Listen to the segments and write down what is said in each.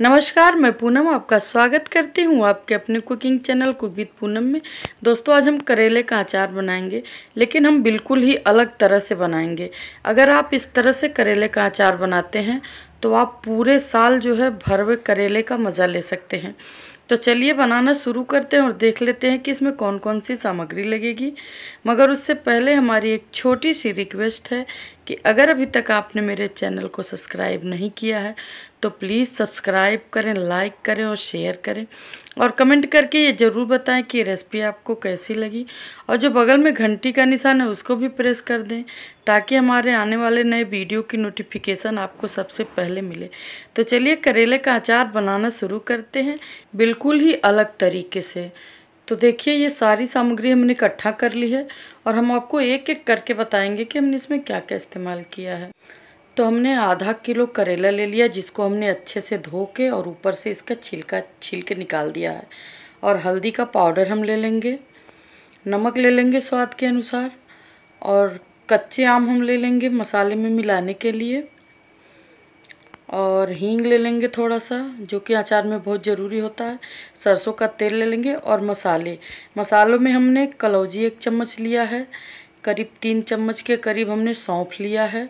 नमस्कार मैं पूनम आपका स्वागत करती हूँ आपके अपने cooking channel cook with Poonam में दोस्तों आज हम करेले का अचार बनाएंगे लेकिन हम बिल्कुल ही अलग तरह से बनाएंगे अगर आप इस तरह से करेले का अचार बनाते हैं तो आप पूरे साल जो है भर हुए करेले का मज़ा ले सकते हैं तो चलिए बनाना शुरू करते हैं और देख लेते हैं कि इसमें कौन कौन सी सामग्री लगेगी मगर उससे पहले हमारी एक छोटी सी रिक्वेस्ट है कि अगर अभी तक आपने मेरे चैनल को सब्सक्राइब नहीं किया है तो प्लीज़ सब्सक्राइब करें लाइक करें और शेयर करें और कमेंट करके ये ज़रूर बताएं कि रेसिपी आपको कैसी लगी और जो बगल में घंटी का निशान है उसको भी प्रेस कर दें ताकि हमारे आने वाले नए वीडियो की नोटिफिकेशन आपको सबसे पहले मिले तो चलिए करेले का अचार बनाना शुरू करते हैं बिल्कुल ही अलग तरीके से तो देखिए ये सारी सामग्री हमने इकट्ठा कर ली है और हम आपको एक एक करके बताएंगे कि हमने इसमें क्या क्या इस्तेमाल किया है तो हमने आधा किलो करेला ले लिया जिसको हमने अच्छे से धो के और ऊपर से इसका छिलका छिल के निकाल दिया है और हल्दी का पाउडर हम ले लेंगे नमक ले लेंगे स्वाद के अनुसार और कच्चे आम हम ले लेंगे मसाले में मिलाने के लिए और हींग ले लेंगे थोड़ा सा जो कि अचार में बहुत ज़रूरी होता है सरसों का तेल ले लेंगे और मसाले मसालों में हमने कलौजी एक चम्मच लिया है करीब तीन चम्मच के करीब हमने सौंफ लिया है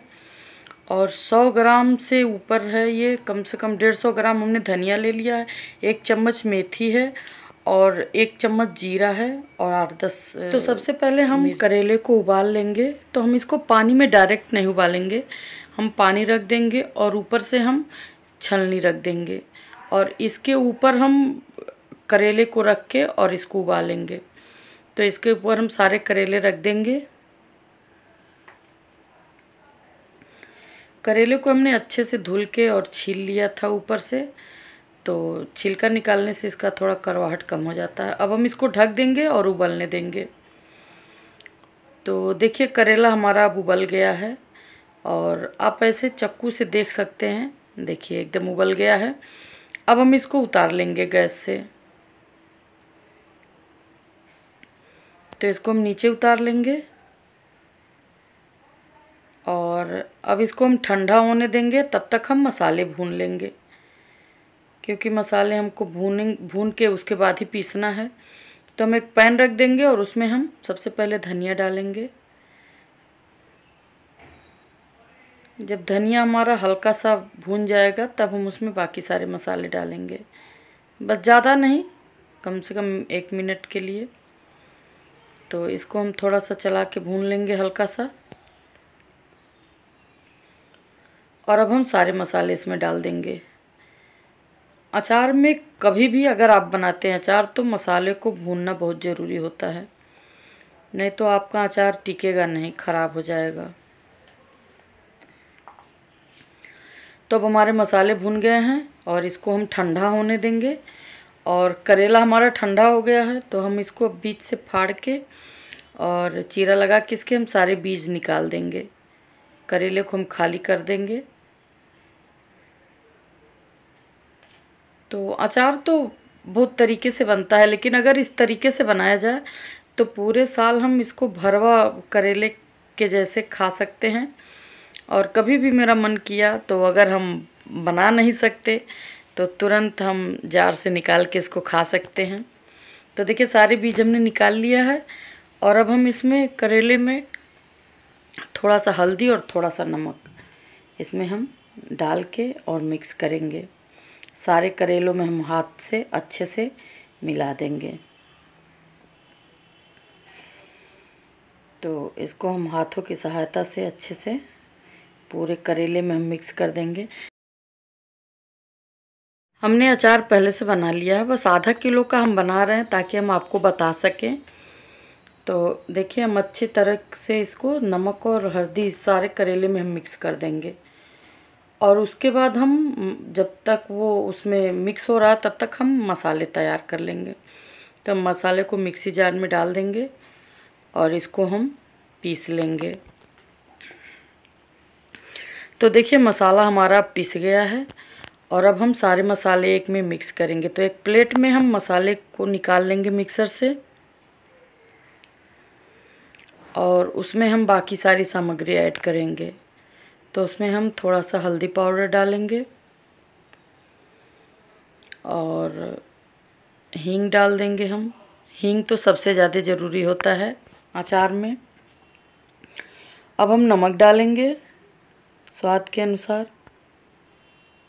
और सौ ग्राम से ऊपर है ये कम से कम डेढ़ सौ ग्राम हमने धनिया ले लिया है एक चम्मच मेथी है और एक चम्मच जीरा है और आठ दस तो सबसे पहले हम करेले को उबाल लेंगे तो हम इसको पानी में डायरेक्ट नहीं उबालेंगे हम पानी रख देंगे और ऊपर से हम छलनी रख देंगे और इसके ऊपर हम करेले को रख के और इसको उबालेंगे तो इसके ऊपर हम सारे करेले रख देंगे करेले को हमने अच्छे से धुल के और छील लिया था ऊपर से तो छिलका निकालने से इसका थोड़ा करवाहट कम हो जाता है अब हम इसको ढक देंगे और उबलने देंगे तो देखिए करेला हमारा अब उबल गया है और आप ऐसे चक्कू से देख सकते हैं देखिए एकदम उबल गया है अब हम इसको उतार लेंगे गैस से तो इसको हम नीचे उतार लेंगे और अब इसको हम ठंडा होने देंगे तब तक हम मसाले भून लेंगे क्योंकि मसाले हमको भूने भून के उसके बाद ही पीसना है तो हम एक पैन रख देंगे और उसमें हम सबसे पहले धनिया डालेंगे जब धनिया हमारा हल्का सा भून जाएगा तब हम उसमें बाकी सारे मसाले डालेंगे बस ज़्यादा नहीं कम से कम एक मिनट के लिए तो इसको हम थोड़ा सा चला के भून लेंगे हल्का सा और अब हम सारे मसाले इसमें डाल देंगे अचार में कभी भी अगर आप बनाते हैं अचार तो मसाले को भूनना बहुत ज़रूरी होता है नहीं तो आपका अचार टिकेगा नहीं ख़राब हो जाएगा तो अब हमारे मसाले भुन गए हैं और इसको हम ठंडा होने देंगे और करेला हमारा ठंडा हो गया है तो हम इसको बीज से फाड़ के और चीरा लगा के इसके हम सारे बीज निकाल देंगे करेले को हम खाली कर देंगे तो अचार तो बहुत तरीके से बनता है लेकिन अगर इस तरीके से बनाया जाए तो पूरे साल हम इसको भरवा करेले के जैसे खा सकते हैं और कभी भी मेरा मन किया तो अगर हम बना नहीं सकते तो तुरंत हम जार से निकाल के इसको खा सकते हैं तो देखिए सारे बीज हमने निकाल लिया है और अब हम इसमें करेले में थोड़ा सा हल्दी और थोड़ा सा नमक इसमें हम डाल के और मिक्स करेंगे सारे करेलों में हम हाथ से अच्छे से मिला देंगे तो इसको हम हाथों की सहायता से अच्छे से पूरे करेले में हम मिक्स कर देंगे हमने अचार पहले से बना लिया है बस आधा किलो का हम बना रहे हैं ताकि हम आपको बता सकें तो देखिए हम अच्छी तरह से इसको नमक और हल्दी सारे करेले में हम मिक्स कर देंगे और उसके बाद हम जब तक वो उसमें मिक्स हो रहा तब तक हम मसाले तैयार कर लेंगे तो मसाले को मिक्सी जार में डाल देंगे और इसको हम पीस लेंगे तो देखिए मसाला हमारा पिस गया है और अब हम सारे मसाले एक में मिक्स करेंगे तो एक प्लेट में हम मसाले को निकाल लेंगे मिक्सर से और उसमें हम बाकी सारी सामग्री ऐड करेंगे तो उसमें हम थोड़ा सा हल्दी पाउडर डालेंगे और हींग डाल देंगे हम हींग तो सबसे ज़्यादा ज़रूरी होता है अचार में अब हम नमक डालेंगे स्वाद के अनुसार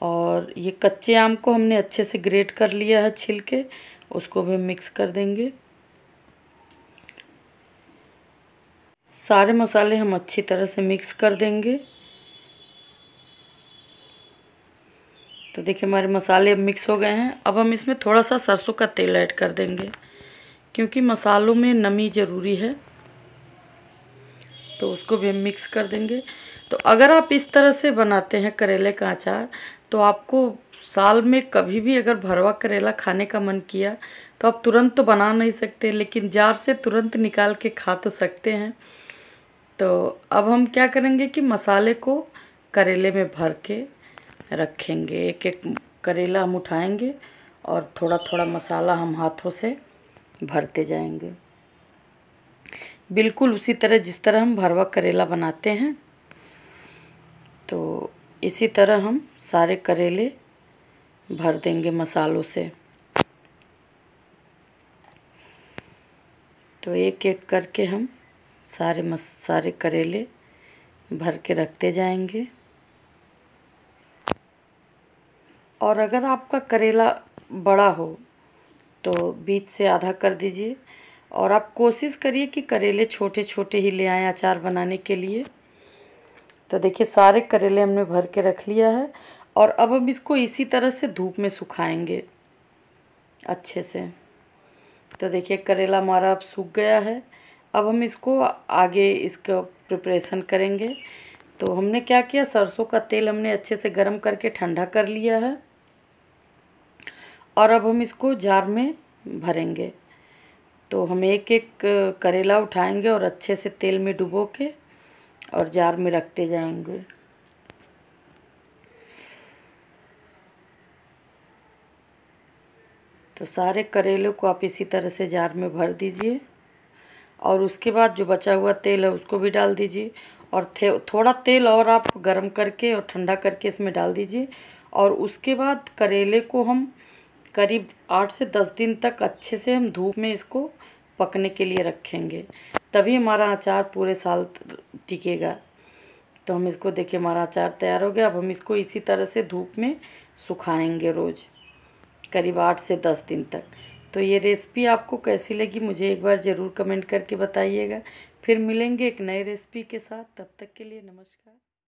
और ये कच्चे आम को हमने अच्छे से ग्रेट कर लिया है छिल के उसको भी मिक्स कर देंगे सारे मसाले हम अच्छी तरह से मिक्स कर देंगे तो देखिए हमारे मसाले अब मिक्स हो गए हैं अब हम इसमें थोड़ा सा सरसों का तेल ऐड कर देंगे क्योंकि मसालों में नमी ज़रूरी है तो उसको भी हम मिक्स कर देंगे तो अगर आप इस तरह से बनाते हैं करेले का अचार तो आपको साल में कभी भी अगर भरवा करेला खाने का मन किया तो आप तुरंत तो बना नहीं सकते लेकिन जार से तुरंत निकाल के खा तो सकते हैं तो अब हम क्या करेंगे कि मसाले को करेले में भर के रखेंगे एक एक करेला हम उठाएंगे और थोड़ा थोड़ा मसाला हम हाथों से भरते जाएंगे बिल्कुल उसी तरह जिस तरह हम भरवा करेला बनाते हैं तो इसी तरह हम सारे करेले भर देंगे मसालों से तो एक एक करके हम सारे मस सारे करेले भर के रखते जाएंगे और अगर आपका करेला बड़ा हो तो बीच से आधा कर दीजिए और आप कोशिश करिए कि करेले छोटे छोटे ही ले आएँ अचार बनाने के लिए तो देखिए सारे करेले हमने भर के रख लिया है और अब हम इसको इसी तरह से धूप में सुखाएंगे अच्छे से तो देखिए करेला हमारा अब सूख गया है अब हम इसको आगे इसका प्रिपरेशन करेंगे तो हमने क्या किया सरसों का तेल हमने अच्छे से गर्म करके ठंडा कर लिया है और अब हम इसको जार में भरेंगे तो हम एक एक करेला उठाएंगे और अच्छे से तेल में डुबो के और जार में रखते जाएंगे तो सारे करेले को आप इसी तरह से जार में भर दीजिए और उसके बाद जो बचा हुआ तेल है उसको भी डाल दीजिए और थोड़ा तेल और आप गर्म करके और ठंडा करके इसमें डाल दीजिए और उसके बाद करेले को हम करीब आठ से दस दिन तक अच्छे से हम धूप में इसको पकने के लिए रखेंगे तभी हमारा अचार पूरे साल टिकेगा तो हम इसको देखिए हमारा अचार तैयार हो गया अब हम इसको इसी तरह से धूप में सुखाएंगे रोज़ करीब आठ से दस दिन तक तो ये रेसिपी आपको कैसी लगी मुझे एक बार ज़रूर कमेंट करके बताइएगा फिर मिलेंगे एक नई रेसिपी के साथ तब तक के लिए नमस्कार